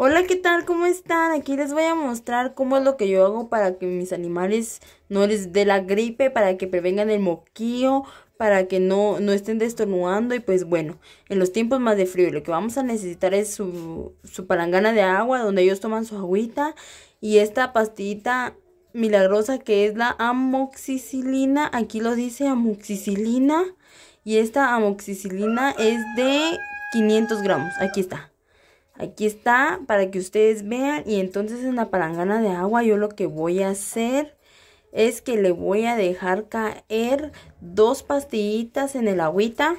Hola, ¿qué tal? ¿Cómo están? Aquí les voy a mostrar cómo es lo que yo hago para que mis animales no les dé la gripe, para que prevengan el moquillo, para que no, no estén destornudando y pues bueno, en los tiempos más de frío lo que vamos a necesitar es su, su palangana de agua donde ellos toman su agüita y esta pastillita milagrosa que es la amoxicilina, aquí lo dice amoxicilina y esta amoxicilina es de 500 gramos, aquí está. Aquí está para que ustedes vean y entonces en la palangana de agua yo lo que voy a hacer es que le voy a dejar caer dos pastillitas en el agüita.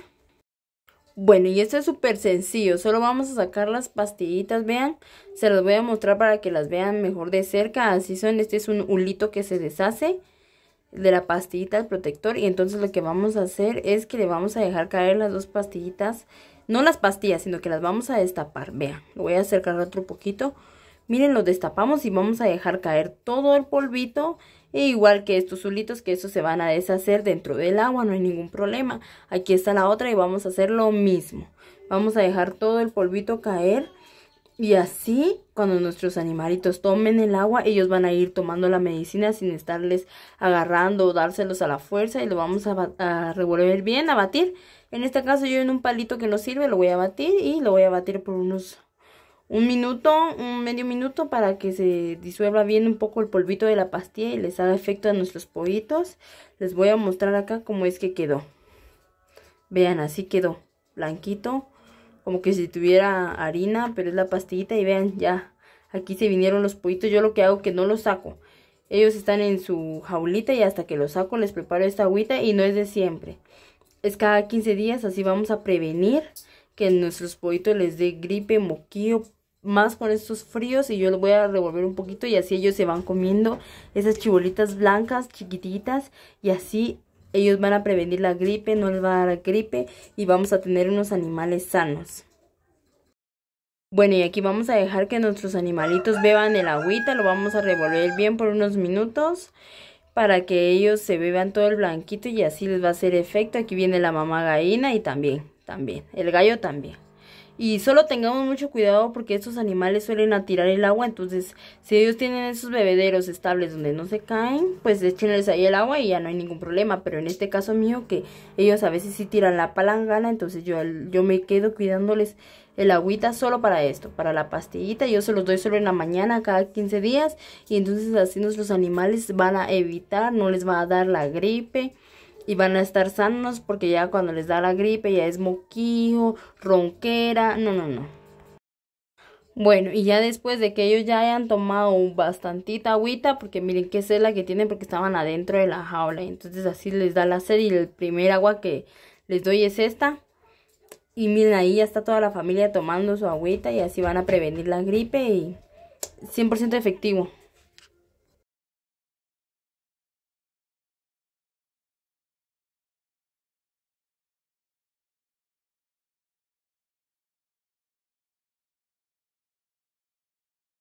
Bueno, y esto es súper sencillo, solo vamos a sacar las pastillitas, vean, se las voy a mostrar para que las vean mejor de cerca, así son, este es un hulito que se deshace de la pastillita del protector y entonces lo que vamos a hacer es que le vamos a dejar caer las dos pastillitas, no las pastillas, sino que las vamos a destapar, vean, lo voy a acercar otro poquito, miren, lo destapamos y vamos a dejar caer todo el polvito, e igual que estos zulitos que estos se van a deshacer dentro del agua, no hay ningún problema, aquí está la otra y vamos a hacer lo mismo, vamos a dejar todo el polvito caer, y así, cuando nuestros animalitos tomen el agua, ellos van a ir tomando la medicina sin estarles agarrando o dárselos a la fuerza y lo vamos a, revolver bien, a batir. En este caso yo en un palito que no sirve lo voy a batir y lo voy a batir por unos un minuto, un medio minuto para que se disuelva bien un poco el polvito de la pastilla y les haga efecto a nuestros pollitos. Les voy a mostrar acá cómo es que quedó. Vean, así quedó, blanquito como que si tuviera harina, pero es la pastillita y vean, ya aquí se vinieron los pollitos, yo lo que hago que no los saco. Ellos están en su jaulita y hasta que los saco les preparo esta agüita y no es de siempre. Es cada 15 días, así vamos a prevenir que nuestros pollitos les dé gripe, moquillo, más con estos fríos y yo los voy a revolver un poquito y así ellos se van comiendo esas chibolitas blancas chiquititas y así ellos van a prevenir la gripe, no les va a dar gripe y vamos a tener unos animales sanos. Bueno, y aquí vamos a dejar que nuestros animalitos beban el agüita, lo vamos a revolver bien por unos minutos para que ellos se beban todo el blanquito y así les va a hacer efecto. Aquí viene la mamá gallina y también, también, el gallo también. Y solo tengamos mucho cuidado porque estos animales suelen tirar el agua. Entonces, si ellos tienen esos bebederos estables donde no se caen, pues echenles ahí el agua y ya no hay ningún problema. Pero en este caso mío, que ellos a veces sí tiran la palangana, entonces yo, yo me quedo cuidándoles el agüita solo para esto, para la pastillita. Yo se los doy solo en la mañana, cada 15 días. Y entonces así nuestros animales van a evitar, no les va a dar la gripe y van a estar sanos porque ya cuando les da la gripe ya es moquillo, ronquera, no, no, no. Bueno, y ya después de que ellos ya hayan tomado bastantita agüita, porque miren qué es la que tienen porque estaban adentro de la jaula, entonces así les da la sed y el primer agua que les doy es esta. Y miren, ahí ya está toda la familia tomando su agüita y así van a prevenir la gripe y 100% efectivo.